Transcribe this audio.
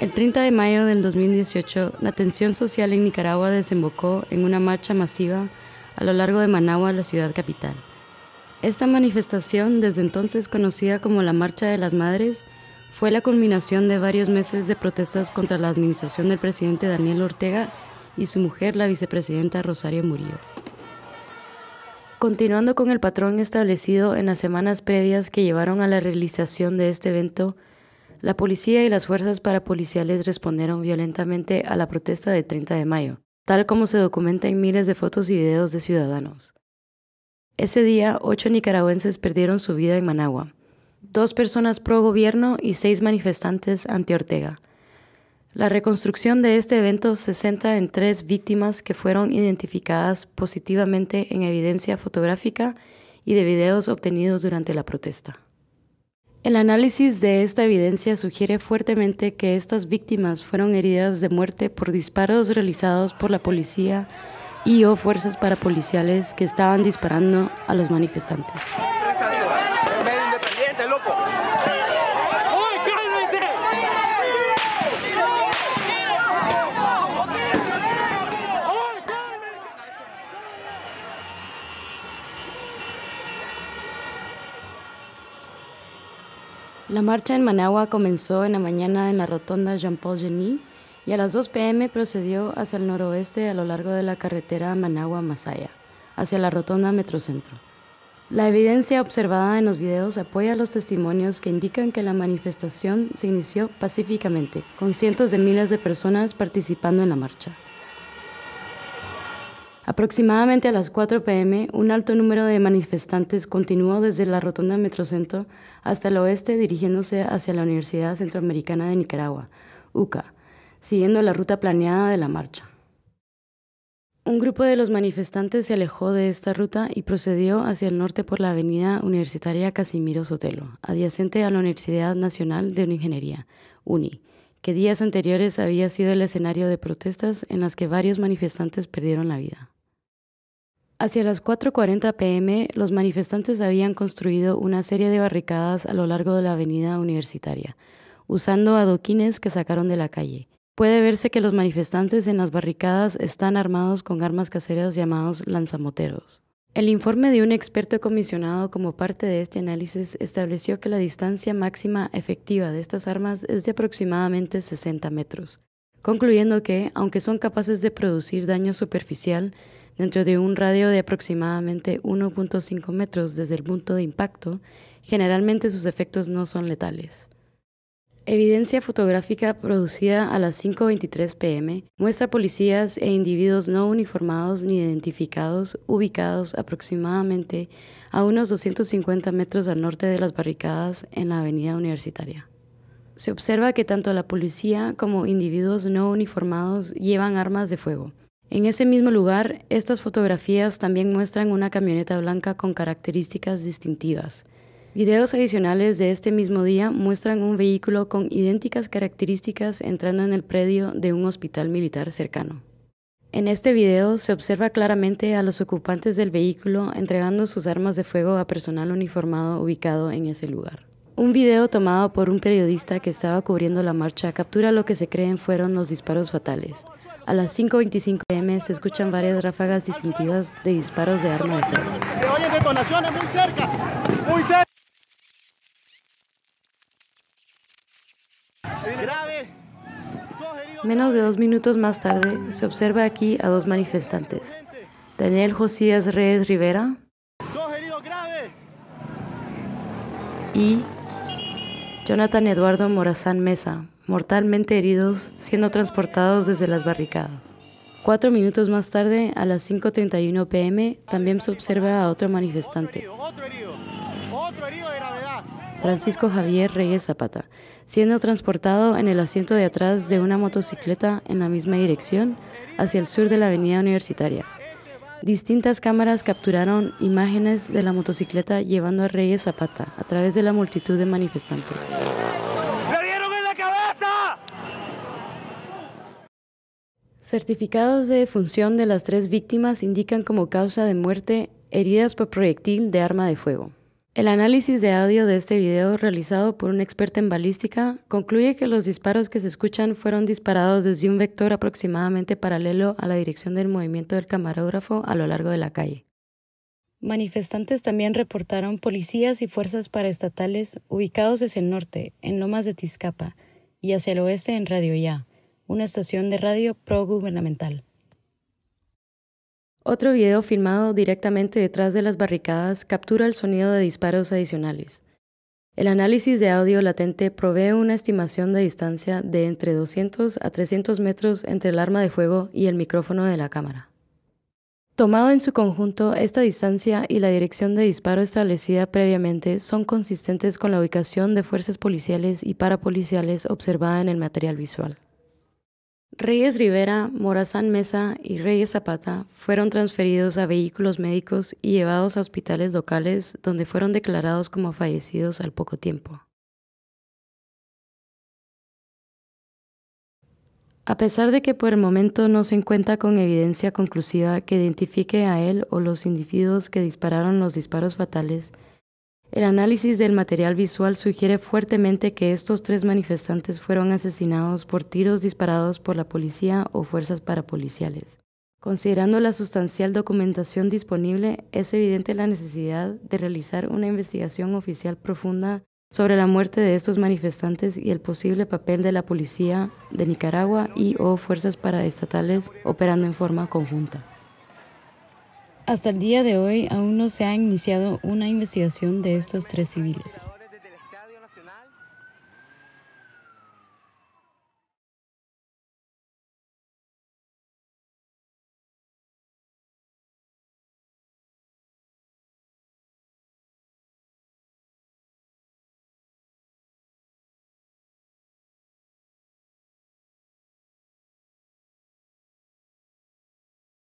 El 30 de mayo del 2018, la tensión social en Nicaragua desembocó en una marcha masiva a lo largo de Managua, la ciudad capital. Esta manifestación, desde entonces conocida como la Marcha de las Madres, fue la culminación de varios meses de protestas contra la administración del presidente Daniel Ortega y su mujer, la vicepresidenta Rosario Murillo. Continuando con el patrón establecido en las semanas previas que llevaron a la realización de este evento, la policía y las fuerzas parapoliciales respondieron violentamente a la protesta del 30 de mayo, tal como se documenta en miles de fotos y videos de ciudadanos. Ese día, ocho nicaragüenses perdieron su vida en Managua, dos personas pro gobierno y seis manifestantes anti Ortega. La reconstrucción de este evento se centra en tres víctimas que fueron identificadas positivamente en evidencia fotográfica y de videos obtenidos durante la protesta. El análisis de esta evidencia sugiere fuertemente que estas víctimas fueron heridas de muerte por disparos realizados por la policía y o fuerzas parapoliciales que estaban disparando a los manifestantes. La marcha en Managua comenzó en la mañana en la rotonda Jean-Paul Genie y a las 2 pm procedió hacia el noroeste a lo largo de la carretera Managua-Masaya, hacia la rotonda Metrocentro. La evidencia observada en los videos apoya los testimonios que indican que la manifestación se inició pacíficamente, con cientos de miles de personas participando en la marcha. Aproximadamente a las 4 pm, un alto número de manifestantes continuó desde la rotonda Metrocentro hasta el oeste dirigiéndose hacia la Universidad Centroamericana de Nicaragua, UCA, siguiendo la ruta planeada de la marcha. Un grupo de los manifestantes se alejó de esta ruta y procedió hacia el norte por la avenida Universitaria Casimiro Sotelo, adyacente a la Universidad Nacional de Ingeniería, UNI, que días anteriores había sido el escenario de protestas en las que varios manifestantes perdieron la vida. Hacia las 4.40 pm, los manifestantes habían construido una serie de barricadas a lo largo de la avenida universitaria, usando adoquines que sacaron de la calle. Puede verse que los manifestantes en las barricadas están armados con armas caseras llamados lanzamoteros. El informe de un experto comisionado como parte de este análisis estableció que la distancia máxima efectiva de estas armas es de aproximadamente 60 metros, concluyendo que, aunque son capaces de producir daño superficial, Dentro de un radio de aproximadamente 1.5 metros desde el punto de impacto, generalmente sus efectos no son letales. Evidencia fotográfica producida a las 5.23 pm muestra policías e individuos no uniformados ni identificados ubicados aproximadamente a unos 250 metros al norte de las barricadas en la avenida universitaria. Se observa que tanto la policía como individuos no uniformados llevan armas de fuego, en ese mismo lugar, estas fotografías también muestran una camioneta blanca con características distintivas. Videos adicionales de este mismo día muestran un vehículo con idénticas características entrando en el predio de un hospital militar cercano. En este video se observa claramente a los ocupantes del vehículo entregando sus armas de fuego a personal uniformado ubicado en ese lugar. Un video tomado por un periodista que estaba cubriendo la marcha captura lo que se creen fueron los disparos fatales. A las 5.25 pm se escuchan varias ráfagas distintivas de disparos de arma de fuego. Se oyen detonaciones muy cerca, muy cerca. Menos de dos minutos más tarde se observa aquí a dos manifestantes. Daniel Josías Reyes Rivera y Jonathan Eduardo Morazán Mesa, mortalmente heridos, siendo transportados desde las barricadas. Cuatro minutos más tarde, a las 5.31 pm, también se observa a otro manifestante. Francisco Javier Reyes Zapata, siendo transportado en el asiento de atrás de una motocicleta en la misma dirección, hacia el sur de la avenida universitaria. Distintas cámaras capturaron imágenes de la motocicleta llevando a Reyes Zapata a través de la multitud de manifestantes. en la cabeza! Certificados de defunción de las tres víctimas indican como causa de muerte heridas por proyectil de arma de fuego. El análisis de audio de este video, realizado por un experto en balística, concluye que los disparos que se escuchan fueron disparados desde un vector aproximadamente paralelo a la dirección del movimiento del camarógrafo a lo largo de la calle. Manifestantes también reportaron policías y fuerzas paraestatales ubicados hacia el norte, en Lomas de Tizcapa, y hacia el oeste en Radio Ya, una estación de radio progubernamental. Otro video filmado directamente detrás de las barricadas captura el sonido de disparos adicionales. El análisis de audio latente provee una estimación de distancia de entre 200 a 300 metros entre el arma de fuego y el micrófono de la cámara. Tomado en su conjunto, esta distancia y la dirección de disparo establecida previamente son consistentes con la ubicación de fuerzas policiales y parapoliciales observada en el material visual. Reyes Rivera, Morazán Mesa y Reyes Zapata fueron transferidos a vehículos médicos y llevados a hospitales locales donde fueron declarados como fallecidos al poco tiempo. A pesar de que por el momento no se encuentra con evidencia conclusiva que identifique a él o los individuos que dispararon los disparos fatales, el análisis del material visual sugiere fuertemente que estos tres manifestantes fueron asesinados por tiros disparados por la policía o fuerzas parapoliciales. Considerando la sustancial documentación disponible, es evidente la necesidad de realizar una investigación oficial profunda sobre la muerte de estos manifestantes y el posible papel de la policía de Nicaragua y o fuerzas paraestatales operando en forma conjunta. Hasta el día de hoy aún no se ha iniciado una investigación de estos tres civiles.